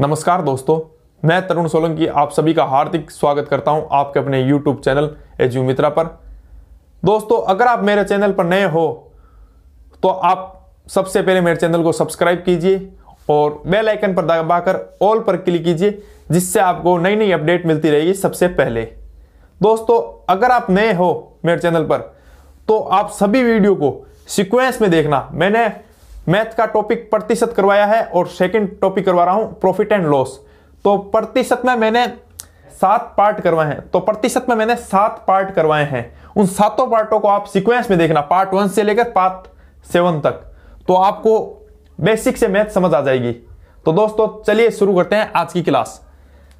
नमस्कार दोस्तों मैं तरुण सोलंकी आप सभी का हार्दिक स्वागत करता हूं आपके अपने यूट्यूब चैनल एजू मित्रा पर दोस्तों अगर आप मेरे चैनल पर नए हो तो आप सबसे पहले मेरे चैनल को सब्सक्राइब कीजिए और बेल आइकन पर दबाकर ऑल पर क्लिक कीजिए जिससे आपको नई नई अपडेट मिलती रहेगी सबसे पहले दोस्तों अगर आप नए हो मेरे चैनल पर तो आप सभी वीडियो को सिक्वेंस में देखना मैंने मैथ का टॉपिक प्रतिशत करवाया है और सेकंड टॉपिक करवा रहा हूं प्रॉफिट एंड लॉस तो प्रतिशत में मैंने सात पार्ट करवाए हैं तो प्रतिशत में मैंने सात पार्ट करवाए हैं उन सातों पार्टों को आप सीक्वेंस में देखना पार्ट वन से लेकर पार्ट सेवन तक तो आपको बेसिक से मैथ समझ आ जाएगी तो दोस्तों चलिए शुरू करते हैं आज की क्लास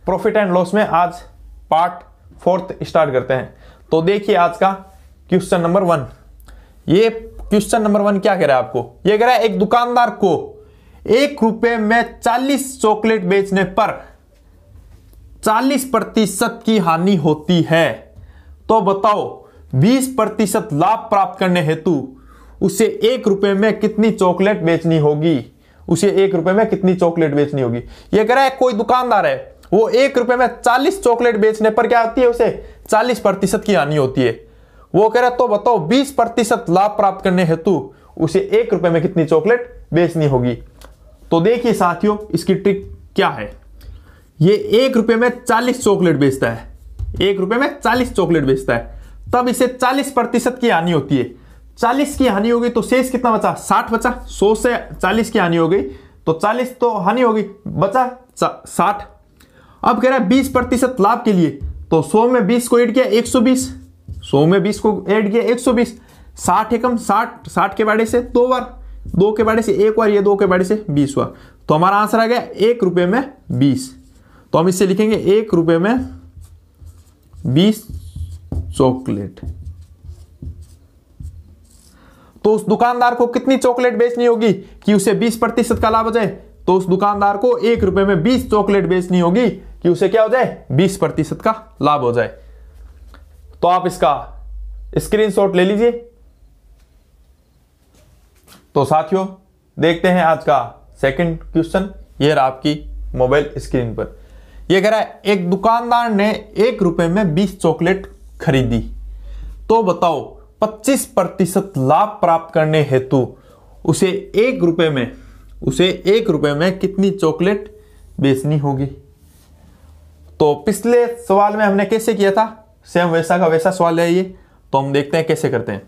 प्रॉफिट एंड लॉस में आज पार्ट फोर्थ स्टार्ट करते हैं तो देखिए आज का क्वेश्चन नंबर वन ये क्वेश्चन नंबर वन क्या कह रहा है आपको यह कह रहा है एक दुकानदार को एक रुपए में चालीस चॉकलेट बेचने पर चालीस प्रतिशत की हानि होती है तो बताओ बीस प्रतिशत लाभ प्राप्त करने हेतु उसे एक रुपए में कितनी चॉकलेट बेचनी होगी उसे एक रुपए में कितनी चॉकलेट बेचनी होगी ये कह रहा है कोई दुकानदार है वो एक रुपए में चालीस चॉकलेट बेचने पर क्या होती है उसे चालीस प्रतिशत की हानि होती है वो कह रहा तो बताओ 20 प्रतिशत लाभ प्राप्त करने हेतु उसे एक रुपए में कितनी चॉकलेट बेचनी होगी तो देखिए साथियों इसकी ट्रिक क्या है ये एक रुपए में 40 चॉकलेट बेचता है एक रुपए में 40 चॉकलेट बेचता है तब इसे 40 प्रतिशत की हानि होती है 40 की हानि होगी तो शेष कितना बचा 60 बचा 100 से 40 की हानि हो गई तो 40 तो, तो हानि होगी बचा 60 अब कह रहा है 20 प्रतिशत लाभ के लिए तो 100 में 20 को एड किया बीस सौ में बीस को ऐड किया एक सौ बीस साठ एकम साठ साठ के बाड़े से दो बार दो के बाड़े से एक बार ये दो के बाड़े से बीस बार तो हमारा आंसर आ गया एक रुपये में बीस तो हम इससे लिखेंगे एक रुपये में बीस चॉकलेट तो उस दुकानदार को कितनी चॉकलेट बेचनी होगी कि उसे बीस प्रतिशत का लाभ हो जाए तो उस दुकानदार को एक रुपए में बीस चॉकलेट बेचनी होगी कि उसे क्या हो जाए बीस प्रतिशत का लाभ हो जाए तो आप इसका स्क्रीनशॉट ले लीजिए तो साथियों देखते हैं आज का सेकंड क्वेश्चन ये रहा आपकी मोबाइल स्क्रीन पर यह कह रहा है एक दुकानदार ने एक रुपए में बीस चॉकलेट खरीदी तो बताओ पच्चीस प्रतिशत लाभ प्राप्त करने हेतु उसे एक रुपए में उसे एक रुपए में कितनी चॉकलेट बेचनी होगी तो पिछले सवाल में हमने कैसे किया था सेम वैसा का वैसा सवाल है ये तो हम देखते हैं कैसे करते हैं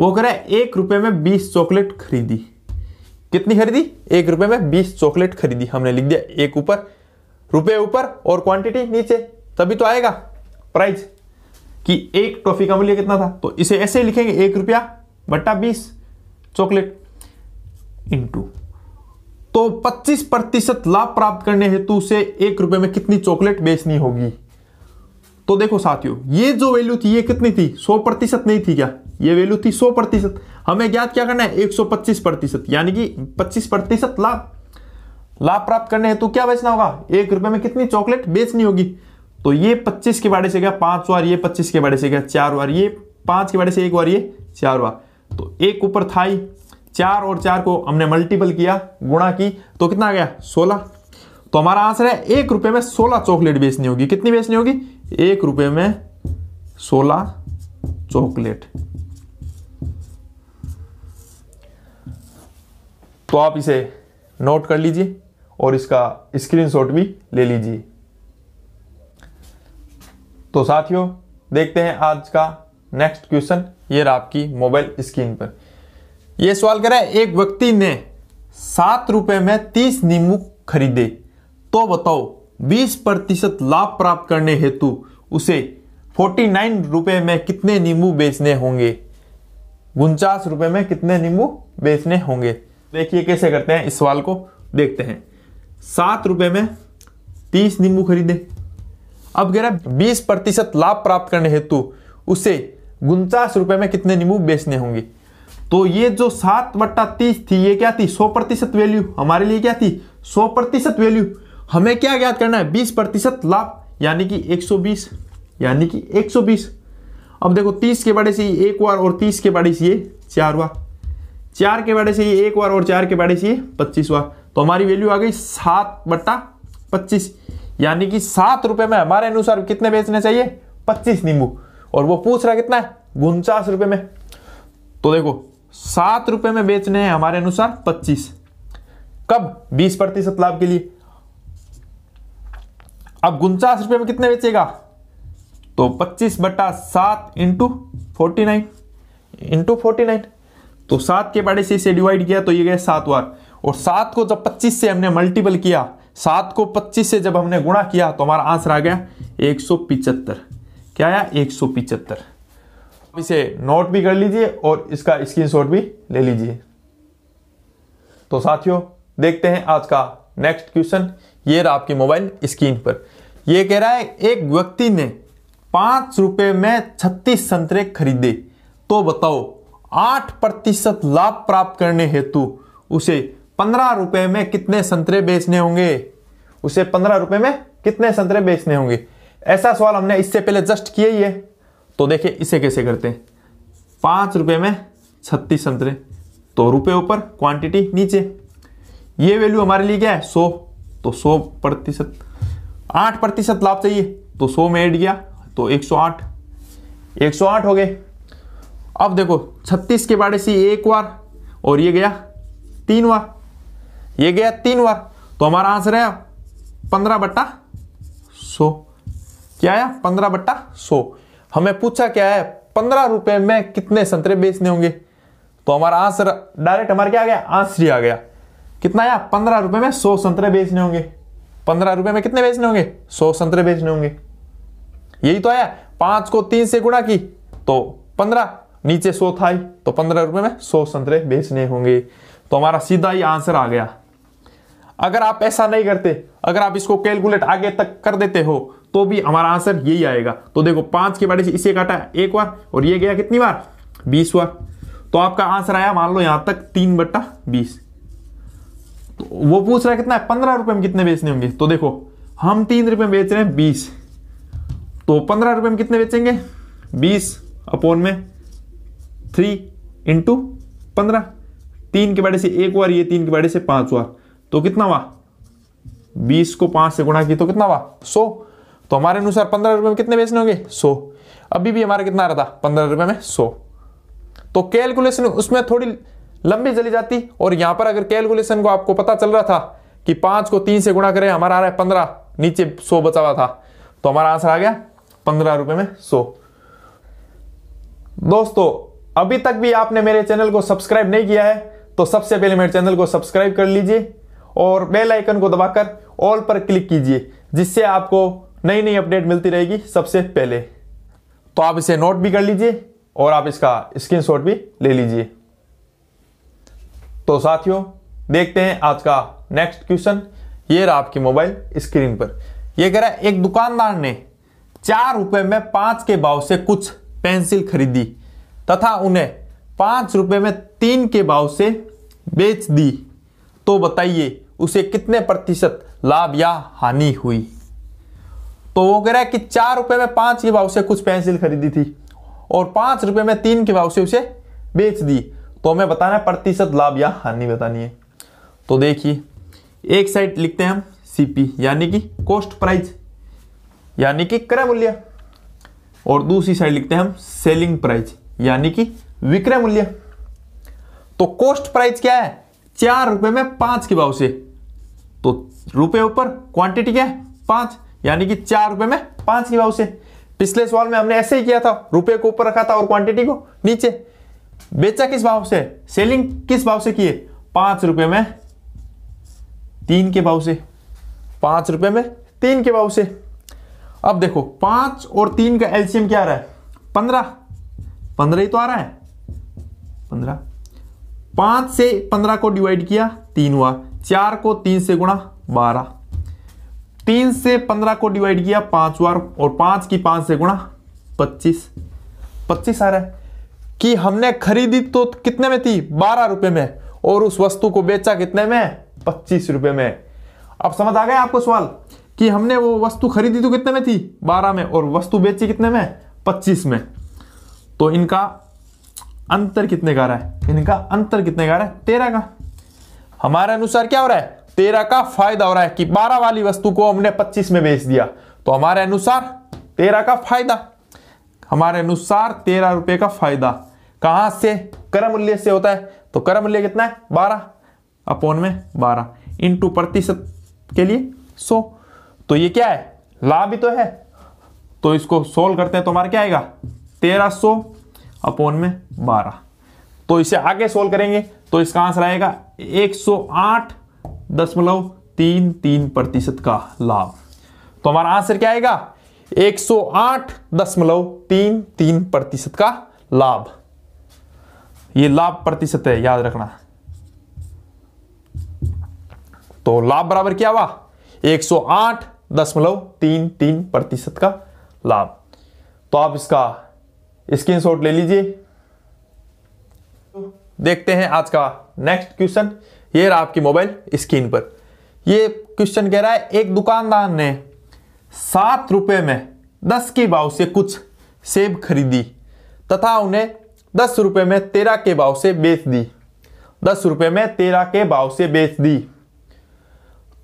वो करें एक रुपये में बीस चॉकलेट खरीदी कितनी खरीदी एक रुपये में बीस चॉकलेट खरीदी हमने लिख दिया एक ऊपर रुपये ऊपर और क्वांटिटी नीचे तभी तो आएगा प्राइस कि एक ट्रॉफी का मूल्य कितना था तो इसे ऐसे ही लिखेंगे एक रुपया बट्टा बीस चॉकलेट इंटू तो 25 प्रतिशत लाभ प्राप्त करने हेतु से एक रुपए में कितनी चॉकलेट बेचनी होगी तो देखो साथियों ये जो वैल्यू थी ये कितनी थी 100 प्रतिशत नहीं थी क्या ये वैल्यू थी 100 प्रतिशत हमें ज्ञात क्या करना है 125 प्रतिशत यानी कि 25 प्रतिशत लाभ लाभ प्राप्त करने हैं तो क्या बेचना होगा एक रुपए में कितनी चॉकलेट बेचनी होगी तो ये पच्चीस के बारे से गया पांच बार ये पच्चीस के बारे से गया चार बार ये पांच के बारे से एक बार ये चार बार तो एक ऊपर था ही चार और चार को हमने मल्टीपल किया गुणा की तो कितना आ गया सोलह तो हमारा आंसर है एक रुपए में सोलह चॉकलेट बेचनी होगी कितनी बेचनी होगी एक रुपये में सोलह चॉकलेट तो आप इसे नोट कर लीजिए और इसका स्क्रीनशॉट भी ले लीजिए तो साथियों देखते हैं आज का नेक्स्ट क्वेश्चन ये रहा आपकी मोबाइल स्क्रीन पर यह सवाल कह रहा है एक व्यक्ति ने सात रुपए में तीस नींबू खरीदे तो बताओ 20 प्रतिशत लाभ प्राप्त करने हेतु उसे फोर्टी नाइन में कितने नींबू बेचने होंगे उनचास रुपए में कितने नींबू बेचने होंगे देखिए कैसे करते हैं इस सवाल को देखते हैं सात रुपए में तीस नींबू खरीदे अब कह रहा है बीस प्रतिशत लाभ प्राप्त करने हेतु उसे उनचास रुपए में कितने नींबू बेचने होंगे तो ये जो सात बट्टा तीस थी ये क्या थी सौ प्रतिशत वैल्यू हमारे लिए क्या थी सौ प्रतिशत वैल्यू हमें क्या ज्ञात करना है बीस प्रतिशत लाभ यानी कि 120 यानी कि 120 अब देखो 30 के बड़े से ये एक बार और 30 के बड़े से ये चार बार चार के बड़े से ये एक बार और चार के बड़े से ये पच्चीस बार तो हमारी वैल्यू आ गई सात बट्टा पच्चीस यानी कि सात रुपए में हमारे अनुसार कितने बेचने चाहिए पच्चीस नींबू और वो पूछ रहा कितना है उनचास रुपए में तो देखो सात रुपए में बेचने हैं हमारे अनुसार पच्चीस कब बीस प्रतिशत लाभ के लिए अब उनचास रुपये में कितने बेचेगा तो 25 बटा सात into forty nine into forty nine तो सात के बड़े से इसे डिवाइड किया तो ये गए सात बार और सात को जब 25 से हमने मल्टीपल किया सात को 25 से जब हमने गुणा किया तो हमारा आंसर आ गया एक क्या आया एक सौ इसे नोट भी कर लीजिए और इसका स्क्रीनशॉट भी ले लीजिए तो साथियों देखते हैं आज का नेक्स्ट क्वेश्चन ये रहा आपकी मोबाइल स्क्रीन पर ये कह रहा है एक व्यक्ति ने पांच रुपये में छत्तीस संतरे खरीदे तो बताओ आठ प्रतिशत लाभ प्राप्त करने हेतु उसे पंद्रह रुपए में कितने संतरे बेचने होंगे उसे पंद्रह रुपए में कितने संतरे बेचने होंगे ऐसा सवाल हमने इससे पहले जस्ट किया ही है तो देखिए इसे कैसे करते हैं पांच रुपए में छत्तीस संतरे तो रुपये ऊपर क्वांटिटी नीचे ये वैल्यू हमारे लिए क्या है सौ तो सौ प्रतिशत आठ प्रतिशत लाभ चाहिए तो सौ में ऐड किया तो एक सौ आठ एक सौ आठ हो गए अब देखो छत्तीस के बारे से एक बार और ये गया तीन बार ये गया तीन बार तो हमारा आंसर है पंद्रह बट्टा सौ क्या आया पंद्रह बट्टा सौ हमें पूछा क्या है पंद्रह रुपए में कितने संतरे बेचने होंगे तो हमारा आंसर डायरेक्ट हमारा क्या आ गया आंसर ही आ गया कितना आया पंद्रह रुपए में सौ संतरे बेचने होंगे पंद्रह रुपए में कितने बेचने होंगे सौ संतरे बेचने होंगे यही तो आया पांच को तीन से गुणा की तो पंद्रह नीचे सौ था ही तो पंद्रह रुपए में सौ संतरे बेचने होंगे तो हमारा सीधा ही आंसर आ गया अगर आप ऐसा नहीं करते अगर आप इसको कैलकुलेट आगे तक कर देते हो तो भी हमारा आंसर यही आएगा तो देखो पांच के बड़े से इसे काटा एक बार और ये गया कितनी बार बीस बार तो आपका आंसर आया मान लो यहां तक तीन बट्टा बीस तो वो पूछ रहा है कितना है पंद्रह रुपए में कितने बेचने होंगे तो देखो हम तीन रुपए में बेच रहे हैं बीस तो पंद्रह रुपए में कितने बेचेंगे बीस अपोन में थ्री इंटू पंद्रह तीन के बड़े से एक बार ये तीन के बड़े से पांच बार तो कितना हुआ बीस को पांच से गुणा की तो कितना हुआ सो तो हमारे अनुसार पंद्रह रुपए में कितने बेचने होंगे सो अभी भी हमारा कितना आ रहा था पंद्रह रुपए में सो तो कैलकुलेशन उसमें थोड़ी लंबी चली जाती और यहां पर अगर कैलकुलेशन को आपको पता चल रहा था कि पांच को तीन से गुणा करें हमारा आ रहा है पंद्रह नीचे सो बचा हुआ था तो हमारा आंसर आ गया पंद्रह रुपए में सो दोस्तों अभी तक भी आपने मेरे चैनल को सब्सक्राइब नहीं किया है तो सबसे पहले मेरे चैनल को सब्सक्राइब कर लीजिए और बेल आइकन को दबाकर ऑल पर क्लिक कीजिए जिससे आपको नई नई अपडेट मिलती रहेगी सबसे पहले तो आप इसे नोट भी कर लीजिए और आप इसका स्क्रीनशॉट भी ले लीजिए तो साथियों देखते हैं आज का नेक्स्ट क्वेश्चन ये रहा आपकी मोबाइल स्क्रीन पर ये कह रहा है एक दुकानदार ने चार रुपए में पांच के भाव से कुछ पेंसिल खरीदी तथा उन्हें पांच रुपए में तीन के भाव से बेच दी तो बताइए उसे कितने प्रतिशत लाभ या हानि हुई तो वो कह रहा है कि चार रुपए में पांच के भाव से कुछ पेंसिल खरीदी थी और पांच रुपए में तीन के भाव से उसे बेच दी तो हमें बताना है प्रतिशत लाभ या हानि बतानी है तो देखिए एक साइड लिखते हैं हम सीपी यानी कि कॉस्ट प्राइस यानी कि क्रय मूल्य और दूसरी साइड लिखते हैं हम सेलिंग प्राइस यानी कि विक्रय मूल्य तो कॉस्ट प्राइस क्या है चार रुपए में पांच के भाव से तो रुपए ऊपर क्वांटिटी क्या है पांच यानी कि चार रुपए में पांच के भाव से पिछले सवाल में हमने ऐसे ही किया था रुपए को ऊपर रखा था और क्वांटिटी को नीचे बेचा किस भाव से सेलिंग किस भाव से किए पांच रुपए में तीन के भाव से पांच रुपए में तीन के भाव से अब देखो पांच और तीन का एलसीएम क्या आ रहा है पंद्रह पंद्रह ही तो आ रहा है पंद्रह पांच से पंद्रह को डिवाइड किया तीन हुआ चार को तीन से गुणा बारह तीन से पंद्रह को डिवाइड किया पांच बार और पांच की पांच से गुणा पच्चीस पच्चीस आ रहा है कि हमने खरीदी तो कितने में थी बारह रुपए में और उस वस्तु को बेचा कितने में पच्चीस रुपए में अब समझ आ गया आपको सवाल कि हमने वो वस्तु खरीदी तो कितने में थी बारह में और वस्तु बेची कितने में पच्चीस में तो इनका अंतर कितने का रहा है इनका अंतर कितने का रहा है तेरह का हमारे अनुसार क्या हो रहा है तेरह का फायदा हो रहा है कि बारह वाली वस्तु को हमने पच्चीस में बेच दिया तो हमारे अनुसार तेरह का फायदा हमारे अनुसार तेरह रुपए का फायदा कहां से कर मूल्य से होता है तो कर मूल्य कितना है बारह अपोन में बारह इंटू प्रतिशत के लिए सो तो ये क्या है लाभ भी तो है तो इसको सोल्व करते हैं तो हमारा क्या आएगा तेरह सो अपोन में बारह तो इसे आगे सोल्व करेंगे तो इसका आंसर आएगा एक सौ आठ दशमलव तीन तीन प्रतिशत का लाभ तो हमारा आंसर क्या आएगा एक सौ आठ दशमलव तीन तीन प्रतिशत का लाभ ये लाभ प्रतिशत है याद रखना तो लाभ बराबर क्या हुआ एक सौ आठ दशमलव तीन तीन प्रतिशत का लाभ तो आप इसका स्क्रीनशॉट ले लीजिए देखते हैं आज का नेक्स्ट क्वेश्चन ये रहा आपकी मोबाइल स्क्रीन पर ये क्वेश्चन कह रहा है एक दुकानदार ने सात रुपए में दस के भाव से कुछ सेब खरीदी तथा उन्हें दस रुपये में तेरह के भाव से बेच दी दस रुपये में तेरह के भाव से बेच दी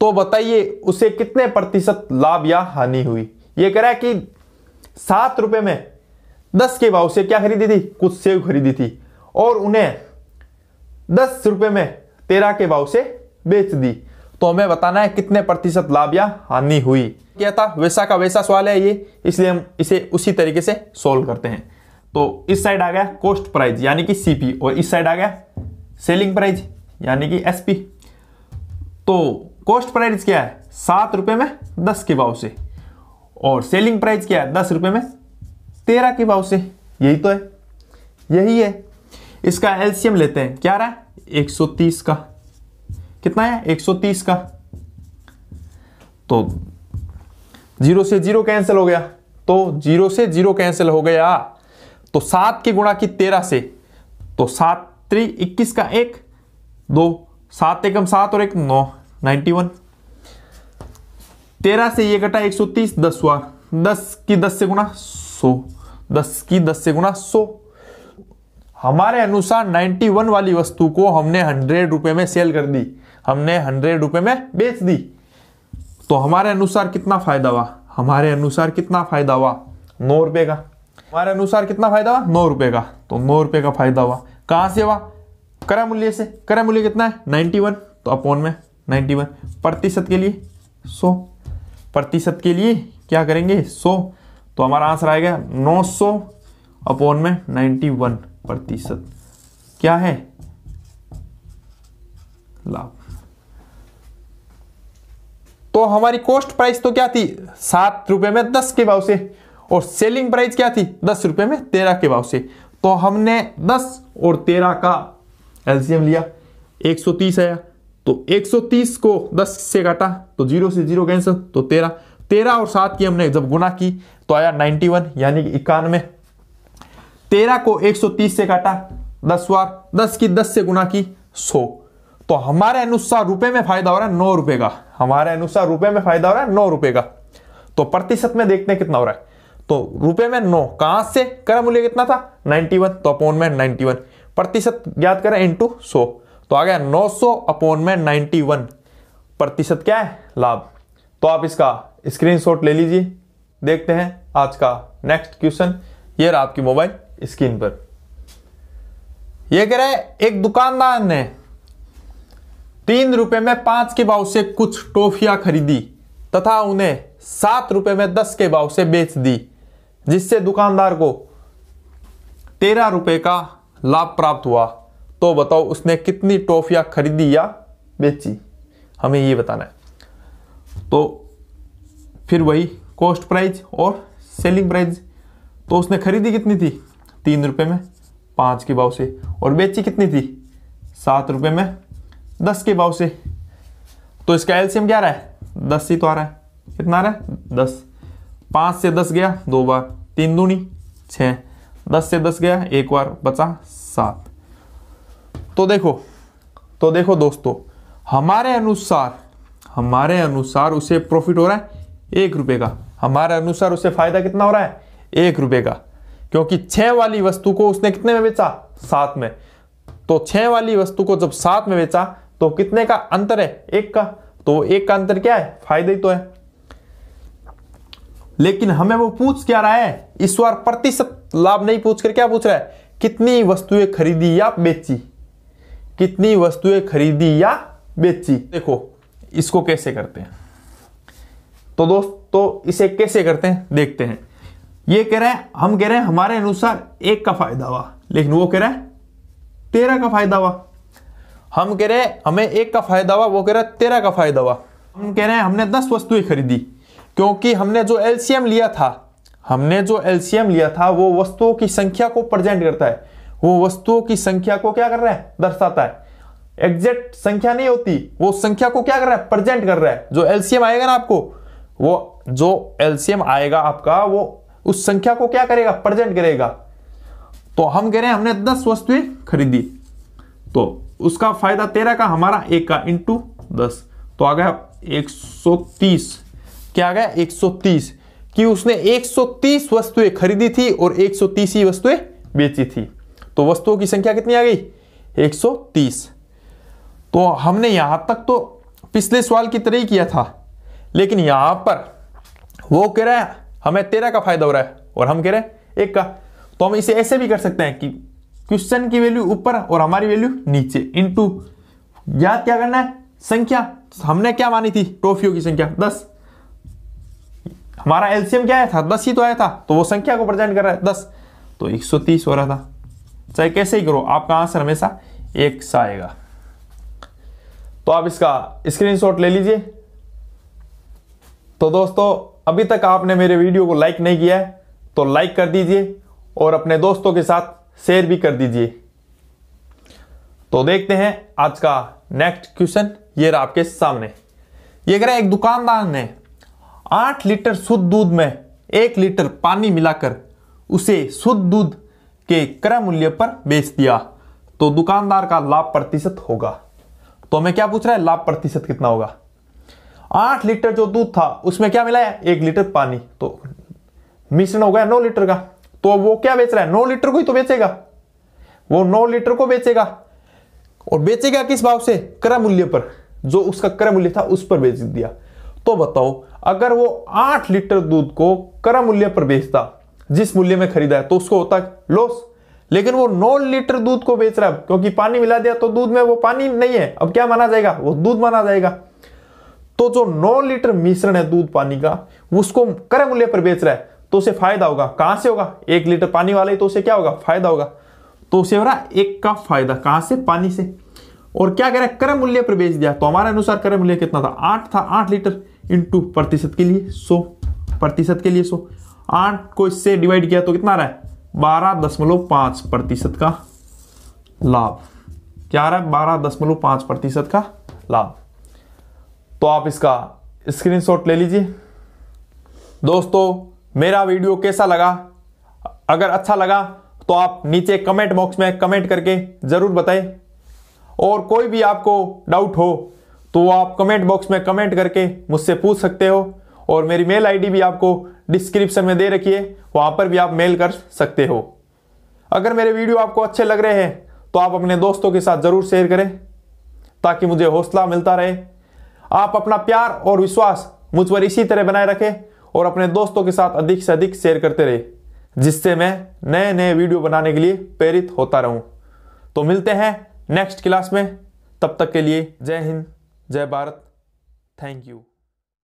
तो बताइए उसे कितने प्रतिशत लाभ या हानि हुई ये कह रहा है कि सात रुपये में दस के भाव से क्या खरीदी थी कुछ सेव खरीदी थी और उन्हें दस रुपये में तेरह के भाव से बेच दी तो हमें बताना है कितने प्रतिशत लाभ या हानि हुई क्या था वैसा का वैसा सवाल है ये इसलिए हम इसे उसी तरीके से सोल्व करते हैं तो इस साइड आ गया कॉस्ट प्राइस यानी कि सीपी और इस साइड आ गया सेलिंग प्राइस यानी कि एसपी तो कॉस्ट प्राइस क्या है सात रुपए में दस के भाव से और सेलिंग प्राइस क्या है दस रुपए में तेरह के भाव से यही तो है यही है इसका एलसीएम लेते हैं क्या रहा है तीस का कितना है एक सौ तीस का तो जीरो से जीरो कैंसिल हो गया तो जीरो से जीरो कैंसिल हो गया तो सात के गुणा की तेरह से तो सात त्री इक्कीस का एक दो सात एकम सात और एक नौ नाइन्टी वन तेरह से ये घटा एक सौ तीस दस हुआ दस की दस से गुणा सो दस की दस से गुणा सो हमारे अनुसार 91 वाली वस्तु को हमने हंड्रेड रुपए में सेल कर दी हमने हंड्रेड रुपए में बेच दी तो हमारे अनुसार कितना फायदा हुआ हमारे अनुसार कितना फायदा हुआ नौ रुपए का हमारे अनुसार कितना फायदा हुआ नौ रुपए का तो नौ रुपए का फायदा हुआ कहां से हुआ करा मूल्य से करा मूल्य कितना है नाइन्टी वन तो अपॉन में नाइन्टी वन प्रतिशत के लिए सो प्रतिशत के लिए क्या करेंगे सौ तो हमारा आंसर आएगा नौ सौ अपोन में नाइन्टी वन प्रतिशत क्या है लाभ तो हमारी कॉस्ट प्राइस तो क्या थी सात रुपए में दस के भाव से और सेलिंग प्राइस क्या थी दस रुपये में तेरह के भाव से तो हमने दस और तेरह का एल्सियम लिया एक सौ तीस आया तो एक सौ तीस को दस से काटा तो जीरो से जीरो कैंसिल तो तेरह तेरह और सात की हमने जब गुना की तो आया नाइनटी वन यानी कि इक्यानवे तेरह को एक सौ तीस से काटा दस बार दस की दस से गुना की सौ तो हमारे अनुसार रुपए में फायदा हो रहा है नौ रुपए का हमारे अनुसार रुपए में फायदा हो रहा है नौ रुपए का तो प्रतिशत में देखते हैं कितना हो रहा है तो रुपए में नो कहां से करा मूल्य कितना था 91 तो अपॉन में 91 प्रतिशत याद करें इंटू सौ तो आ गया 900 अपॉन में 91 प्रतिशत क्या है लाभ तो आप इसका स्क्रीनशॉट ले लीजिए देखते हैं आज का नेक्स्ट क्वेश्चन ये रहा आपकी मोबाइल स्क्रीन पर यह कह रहा है एक दुकानदार ने तीन रुपए में पांच के भाव से कुछ टोफिया खरीदी तथा उन्हें सात रुपए में दस के भाव से बेच दी जिससे दुकानदार को तेरह रुपये का लाभ प्राप्त हुआ तो बताओ उसने कितनी टॉफियाँ खरीदी या बेची हमें ये बताना है तो फिर वही कॉस्ट प्राइज और सेलिंग प्राइज तो उसने खरीदी कितनी थी तीन रुपये में पाँच के भाव से और बेची कितनी थी सात रुपये में दस के भाव से तो इसका एल्सियम क्या रहा है दस ही तो आ रहा है कितना आ रहा है दस पाँच से दस गया दो बार तीन दूनी छः दस से दस गया एक बार बचा सात तो देखो तो देखो दोस्तों हमारे अनुसार हमारे अनुसार उसे प्रॉफिट हो रहा है एक रुपये का हमारे अनुसार उसे फायदा कितना हो रहा है एक रुपये का क्योंकि छ वाली वस्तु को उसने कितने में बेचा सात में तो छह वाली वस्तु को जब सात में बेचा तो कितने का अंतर है एक का तो एक का अंतर क्या है फायदा ही तो है लेकिन हमें वो पूछ क्या रहा है ईश्वर प्रतिशत लाभ नहीं पूछ कर क्या पूछ रहा है कितनी वस्तुएं खरीदी या बेची कितनी वस्तुएं खरीदी या बेची देखो इसको कैसे करते हैं तो दोस्तों इसे कैसे करते हैं देखते हैं ये कह रहे हैं हम कह रहे हैं हमारे अनुसार एक का फायदा हुआ लेकिन वो कह रहे हैं तेरह का फायदा हुआ हम कह रहे हैं हमें एक का फायदा हुआ वो कह रहा है तेरह का फायदा हुआ हम कह रहे हैं हमने दस वस्तुएं खरीदी क्योंकि हमने जो एलसीएम लिया था हमने जो एलसीएम लिया था वो वस्तुओं की संख्या को प्रेजेंट करता है वो वस्तुओं की संख्या को क्या कर रहा है दर्शाता है एग्जैक्ट संख्या नहीं होती वो संख्या को क्या कर रहा है प्रेजेंट कर रहा है जो एलसीएम आएगा ना आपको वो जो एलसीएम आएगा आपका वो उस संख्या को क्या करेगा प्रेजेंट करेगा तो हम कह रहे हैं हमने दस वस्तुएं खरीदी तो उसका फायदा तेरह का हमारा एक का इंटू दस तो आ गया एक सौ तीस क्या आ गया 130 कि उसने 130 वस्तुएं खरीदी थी और 130 ही वस्तुएं बेची थी तो वस्तुओं की संख्या कितनी आ गई 130 तो हमने यहां तक तो पिछले सवाल की तरह ही किया था लेकिन यहां पर वो कह रहा है हमें तेरह का फायदा हो रहा है और हम कह रहे हैं एक का तो हम इसे ऐसे भी कर सकते हैं कि क्वेश्चन की वैल्यू ऊपर और हमारी वैल्यू नीचे इनटू याद क्या करना है संख्या हमने क्या मानी थी ट्रॉफियों की संख्या दस हमारा एलसीएम क्या आया था दस ही तो आया था तो वो संख्या को प्रेजेंट कर रहा है दस तो एक सौ तीस हो रहा था चाहे अच्छा, कैसे ही करो आपका आंसर हमेशा एक सा आएगा तो आप इसका स्क्रीनशॉट ले लीजिए तो दोस्तों अभी तक आपने मेरे वीडियो को लाइक नहीं किया है तो लाइक कर दीजिए और अपने दोस्तों के साथ शेयर भी कर दीजिए तो देखते हैं आज का नेक्स्ट क्वेश्चन ये रहा आपके सामने ये कह रहा है एक दुकानदार ने आठ लीटर शुद्ध दूध में एक लीटर पानी मिलाकर उसे शुद्ध दूध के क्रय मूल्य पर बेच दिया तो दुकानदार का लाभ प्रतिशत होगा तो हमें क्या पूछ रहा है लाभ प्रतिशत कितना होगा आठ लीटर जो दूध था उसमें क्या मिलाया एक लीटर पानी तो मिश्रण हो गया नौ लीटर का तो वो क्या बेच रहा है नौ लीटर को ही तो बेचेगा वो नौ लीटर को बेचेगा और बेचेगा किस भाव से क्रय मूल्य पर जो उसका क्रय मूल्य था उस पर बेच दिया तो बताओ अगर वो आठ लीटर दूध को करा मूल्य पर बेचता जिस मूल्य में खरीदा है तो उसको होता लॉस लेकिन वो नौ लीटर दूध को बेच रहा है क्योंकि पानी मिला दिया तो दूध में वो पानी नहीं है अब क्या माना जाएगा वो दूध माना जाएगा तो जो नौ लीटर मिश्रण है दूध पानी का उसको कर मूल्य पर बेच रहा है तो उसे फायदा होगा कहां से होगा एक लीटर पानी वाला ही तो उसे क्या होगा फायदा होगा तो उसे हो रहा एक का फायदा कहां से पानी से और क्या कह रहा है कर मूल्य पर बेच दिया तो हमारे अनुसार कर मूल्य कितना था आठ था आठ लीटर इंटू प्रतिशत के लिए सो प्रतिशत के लिए सो आठ को इससे डिवाइड किया तो कितना आ रहा है बारह दशमलव पांच प्रतिशत का लाभ क्या आ रहा है बारह दशमलव पांच प्रतिशत का लाभ तो आप इसका स्क्रीनशॉट ले लीजिए दोस्तों मेरा वीडियो कैसा लगा अगर अच्छा लगा तो आप नीचे कमेंट बॉक्स में कमेंट करके ज़रूर बताएं और कोई भी आपको डाउट हो तो आप कमेंट बॉक्स में कमेंट करके मुझसे पूछ सकते हो और मेरी मेल आईडी भी आपको डिस्क्रिप्शन में दे रखी है वहाँ पर भी आप मेल कर सकते हो अगर मेरे वीडियो आपको अच्छे लग रहे हैं तो आप अपने दोस्तों के साथ ज़रूर शेयर करें ताकि मुझे हौसला मिलता रहे आप अपना प्यार और विश्वास मुझ पर इसी तरह बनाए रखें और अपने दोस्तों के साथ अधिक से अधिक शेयर करते रहे जिससे मैं नए नए वीडियो बनाने के लिए प्रेरित होता रहूं तो मिलते हैं नेक्स्ट क्लास में तब तक के लिए जय हिंद जय भारत थैंक यू